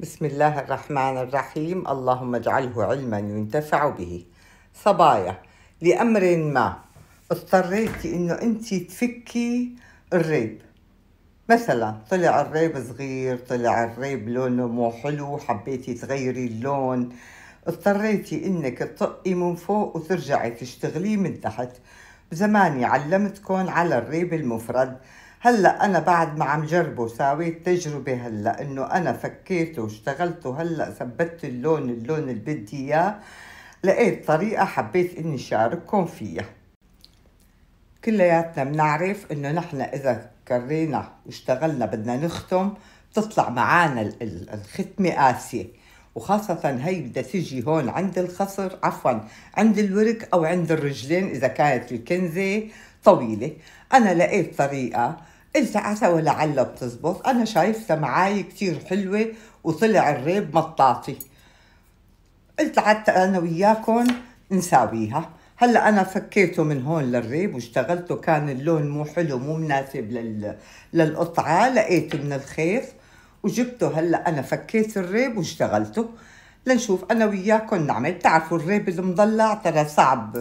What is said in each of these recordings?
بسم الله الرحمن الرحيم اللهم اجعله علما ينتفع به صبايا لأمر ما اضطريتي انه انت تفكي الريب مثلا طلع الريب صغير طلع الريب لونه مو حلو حبيتي تغيري اللون اضطريتي انك تطقي من فوق وترجعي تشتغليه من تحت زماني علمتكم على الريب المفرد هلا انا بعد ما عم جربه ساويت تجربه هلا انه انا فكيته واشتغلته هلا ثبتت اللون اللون اللي بدي اياه لقيت طريقه حبيت اني شارككم فيها كلياتنا بنعرف انه نحن اذا كرينا واشتغلنا بدنا نختم تطلع معانا الختمه قاسيه وخاصة هي بدها تجي هون عند الخصر عفوا عند الورك أو عند الرجلين إذا كانت الكنزة طويلة أنا لقيت طريقة عسى ولعل بتزبط أنا شايفتها معاي كتير حلوة وطلع الريب مطاطي قلت حتى أنا وياكم نساويها هلا انا فكيته من هون للريب واشتغلته كان اللون مو حلو مو مناسب لل... للقطعه لقيته من الخيط وجبته هلا انا فكيت الريب واشتغلته لنشوف انا وياكم نعمل بتعرفوا الريب المضلع ترى صعب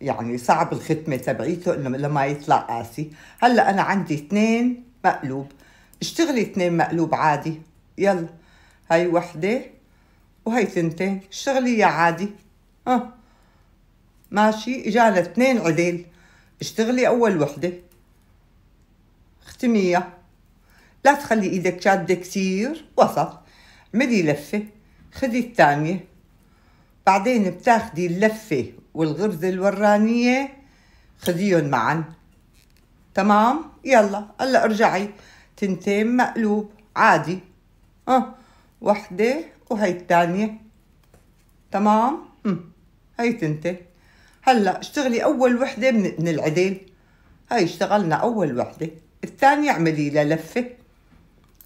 يعني صعب الختمة تبعيته انه لما يطلع قاسي هلا انا عندي اثنين مقلوب اشتغلي اثنين مقلوب عادي يلا هاي وحدة وهي ثنتين اشتغلي يا عادي اه ماشي اجانا اثنين عديل اشتغلي اول وحدة اختميها لا تخلي ايدك شادة كثير وسط اعملي لفة خذي الثانية بعدين بتاخدي اللفة والغرزة الورانية خذيهم معا تمام يلا هلا ارجعي تنتين مقلوب عادي اه وحدة وهي الثانية تمام امم هي تنتين هلا اشتغلي اول وحدة من, من العدين هاي اشتغلنا اول وحدة الثانية اعملي لها لفة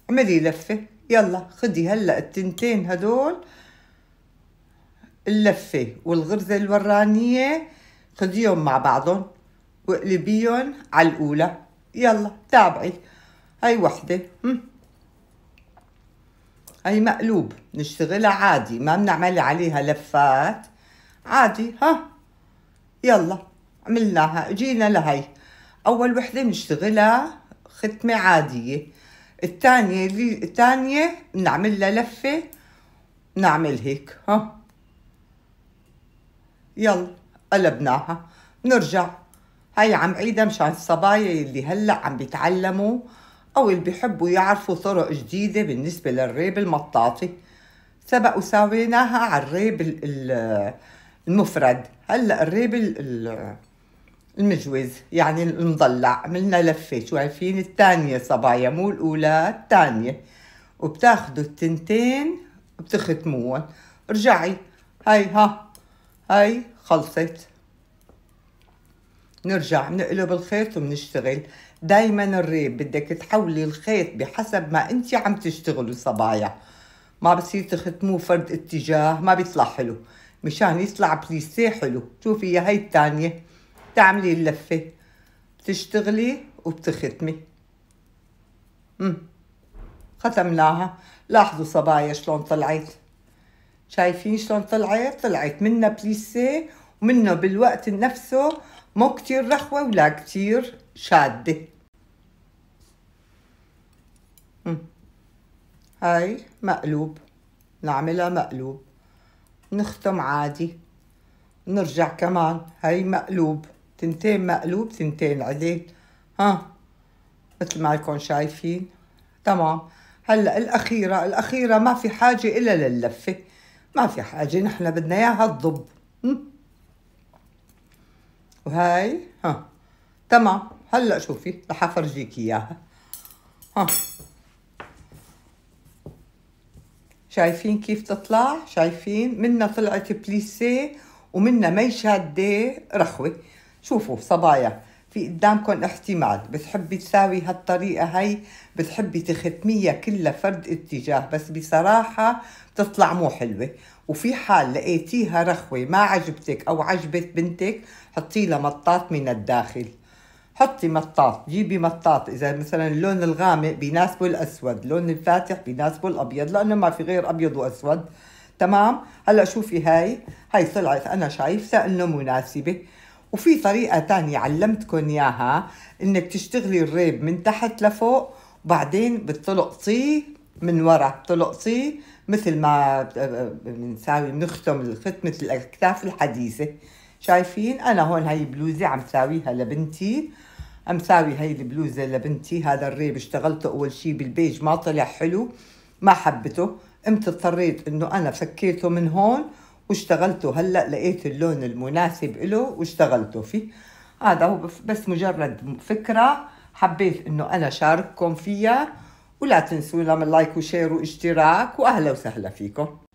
اعملي لفة يلا خدي هلا التنتين هدول اللفة والغرزة الورانية خذيهم مع بعضهم واقلبيهم على الأولى يلا تابعي هاي وحدة هاي مقلوب نشتغلها عادي ما بنعمل عليها لفات عادي ها يلا عملناها اجينا لهي اول وحده بنشتغلها ختمه عاديه الثانيه الثانيه بنعمل لها لفه نعمل هيك ها يلا قلبناها نرجع هاي عم عيدة مشان الصبايا يلي هلأ عم بيتعلموا أو اللي بيحبوا يعرفوا طرق جديدة بالنسبة للريب المطاطي سبق وساويناها على الريب المفرد هلأ الريب المجوز يعني المضلع عملنا لفة شايفين الثانية صبايا مو الأولى الثانية وبتاخدوا التنتين وبتختموهم ارجعي هاي ها هاي خلصت نرجع نقلب الخيط وبنشتغل دايما الريب بدك تحولي الخيط بحسب ما انت عم تشتغلوا صبايا ما بصير تختموه فرد اتجاه ما بيطلع حلو مشان يطلع بليسي حلو شوفي يا هاي الثانية تعملي اللفة بتشتغلي وبتختمي امم ختمناها لاحظوا صبايا شلون طلعت شايفين شلون طلعت طلعت منها بليسيه ومنه بالوقت نفسه مو كتير رخوة ولا كتير شادة هاي مقلوب نعملها مقلوب نختم عادي نرجع كمان هاي مقلوب تنتين مقلوب تنتين عدل ها مثل ما لكم شايفين تمام هلا الاخيره الاخيره ما في حاجه الا لللفه ما في حاجة نحن بدنا إياها تضب وهاي ها تمام هلا شوفي رح افرجيك اياها ها شايفين كيف تطلع شايفين منا طلعت بليسيه ومنا مي شاده رخوه شوفوا صبايا في قدامكم احتمال بتحبي تساوي هالطريقة هي بتحبي تختميها كلها فرد اتجاه بس بصراحة بتطلع مو حلوة وفي حال لقيتيها رخوة ما عجبتك أو عجبت بنتك حطي لها مطاط من الداخل حطي مطاط جيبي مطاط اذا مثلا اللون الغامق بيناسبه الاسود اللون الفاتح بيناسبه الابيض لانه ما في غير ابيض واسود تمام هلا شوفي هاي هاي طلعت انا شايفتها انه مناسبه وفي طريقة تانية علمتكم إياها إنك تشتغلي الريب من تحت لفوق وبعدين بتلقطيه من ورا بتلقطيه مثل ما بنساوي بنختم ختمة الأكتاف الحديثة شايفين أنا هون هاي بلوزة عم ساويها لبنتي عم ساوي هاي البلوزة لبنتي هذا الريب اشتغلته أول شي بالبيج ما طلع حلو ما حبته قمت اضطريت إنه أنا فكيته من هون واشتغلته هلا لقيت اللون المناسب له واشتغلته فيه هذا هو بس مجرد فكره حبيت انه انا شارككم فيها ولا تنسوا من لايك وشير واشتراك واهلا وسهلا فيكم